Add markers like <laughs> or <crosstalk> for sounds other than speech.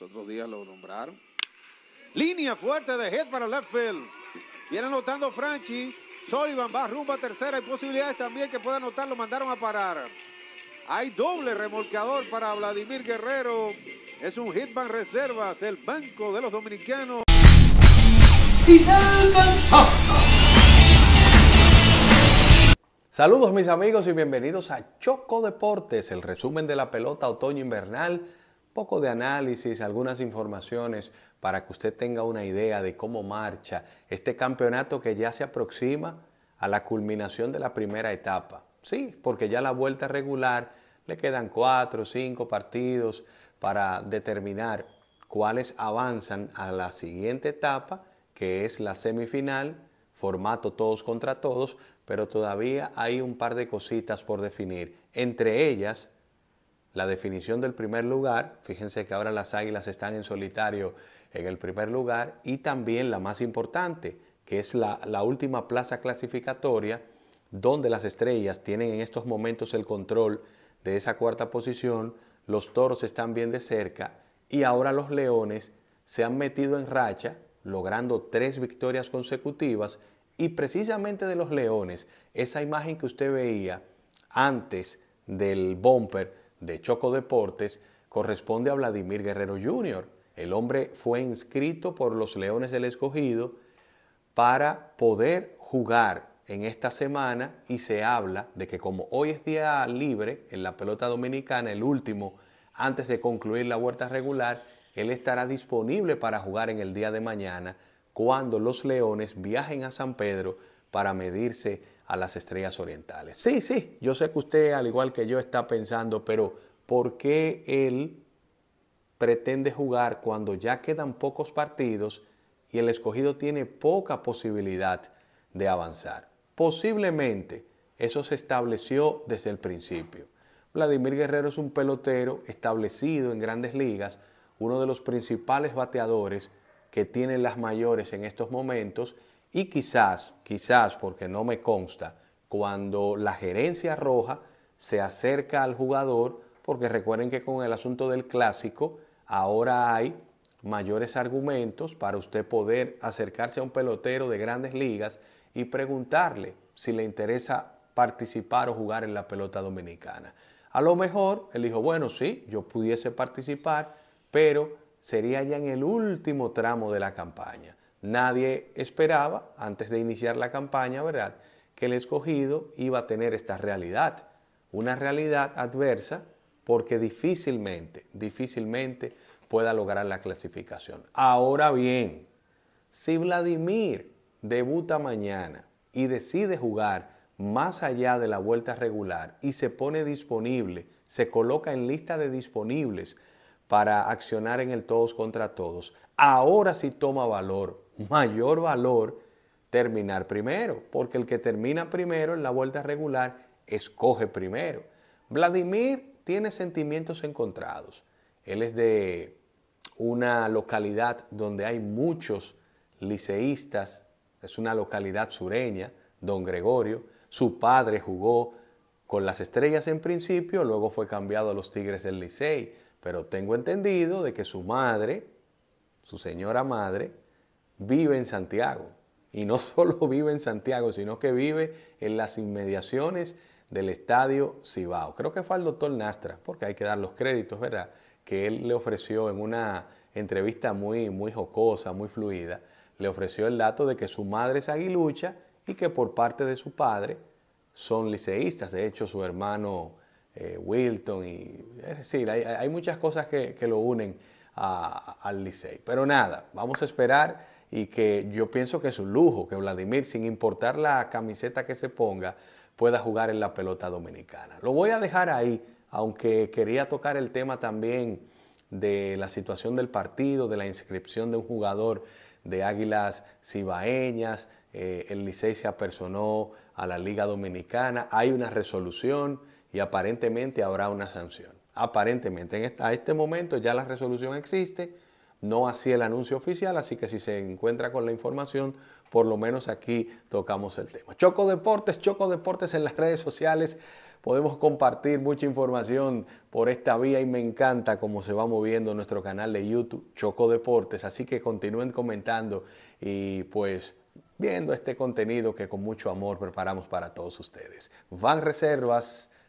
Los otros días lo nombraron. Línea fuerte de Head para left Viene anotando Franchi. Sullivan va rumbo a tercera. Hay posibilidades también que pueda anotar. Lo mandaron a parar. Hay doble remolcador para Vladimir Guerrero. Es un hitman reservas. El banco de los dominicanos. Saludos mis amigos y bienvenidos a Choco Deportes, el resumen de la pelota otoño-invernal poco de análisis, algunas informaciones para que usted tenga una idea de cómo marcha este campeonato que ya se aproxima a la culminación de la primera etapa. Sí, porque ya la vuelta regular le quedan cuatro o cinco partidos para determinar cuáles avanzan a la siguiente etapa, que es la semifinal, formato todos contra todos, pero todavía hay un par de cositas por definir. Entre ellas, la definición del primer lugar, fíjense que ahora las águilas están en solitario en el primer lugar y también la más importante, que es la, última plaza clasificatoria, donde las estrellas tienen en estos momentos el control de esa cuarta posición, los toros están bien de cerca y ahora los leones se han metido en racha, logrando tres victorias consecutivas y precisamente de los leones, esa imagen que usted veía antes del bumper, de Choco Deportes corresponde a Vladimir Guerrero Jr. El hombre fue inscrito por los Leones del Escogido para poder jugar en esta semana y se habla de que como hoy es día libre en la pelota dominicana, el último antes de concluir la vuelta regular, él estará disponible para jugar en el día de mañana cuando los Leones viajen a San Pedro para medirse a las estrellas orientales. Sí, sí, yo sé que usted, al igual que yo, está pensando, pero ¿por qué él pretende jugar cuando ya quedan pocos partidos y el escogido tiene poca posibilidad de avanzar? Posiblemente eso se estableció desde el principio. Vladimir Guerrero es un pelotero establecido en grandes ligas, uno de los principales bateadores que tienen las mayores en estos momentos y quizás, quizás, porque no me consta, cuando la gerencia roja se acerca al jugador, porque recuerden que con el asunto del clásico, ahora hay mayores argumentos para usted poder acercarse a un pelotero de grandes ligas y preguntarle si le interesa participar o jugar en la pelota dominicana. A lo mejor él dijo, bueno, sí, yo pudiese participar, pero sería ya en el último tramo de la campaña. Nadie esperaba, antes de iniciar la campaña, ¿verdad?, que el escogido iba a tener esta realidad, una realidad adversa, porque difícilmente, difícilmente pueda lograr la clasificación. Ahora bien, si Vladimir debuta mañana y decide jugar más allá de la vuelta regular y se pone disponible, se coloca en lista de disponibles para accionar en el todos contra todos. Ahora sí toma valor, mayor valor terminar primero, porque el que termina primero en la vuelta regular escoge primero. Vladimir tiene sentimientos encontrados. Él es de una localidad donde hay muchos liceístas, es una localidad sureña, Don Gregorio. Su padre jugó con las estrellas en principio, luego fue cambiado a los Tigres del Licey. Pero tengo entendido de que su madre, su señora madre, vive en Santiago. Y no <laughs> solo vive en Santiago, sino que vive en las inmediaciones del estadio Cibao. Creo que fue al doctor Nastra, porque hay que dar los créditos, ¿verdad? Que él le ofreció en una entrevista muy, muy jocosa, muy fluida, le ofreció el dato de que su madre es aguilucha y que por parte de su padre son liceístas. De hecho, su hermano eh, Wilton, y, es decir, hay, muchas cosas que, lo unen al Licey. Pero nada, vamos a esperar y que yo pienso que es un lujo que Vladimir, sin importar la camiseta que se ponga, pueda jugar en la pelota dominicana. Lo voy a dejar ahí, aunque quería tocar el tema también de la situación del partido, de la inscripción de un jugador de Águilas Cibaeñas, eh, el Licey se apersonó a la Liga Dominicana, hay una resolución, y aparentemente habrá una sanción. Aparentemente, en este, a este momento ya la resolución existe, no así el anuncio oficial, así que si se encuentra con la información, por lo menos aquí tocamos el tema. Choco Deportes, Choco Deportes en las redes sociales. Podemos compartir mucha información por esta vía y me encanta cómo se va moviendo nuestro canal de YouTube Choco Deportes. Así que continúen comentando y pues viendo este contenido que con mucho amor preparamos para todos ustedes. Van Reservas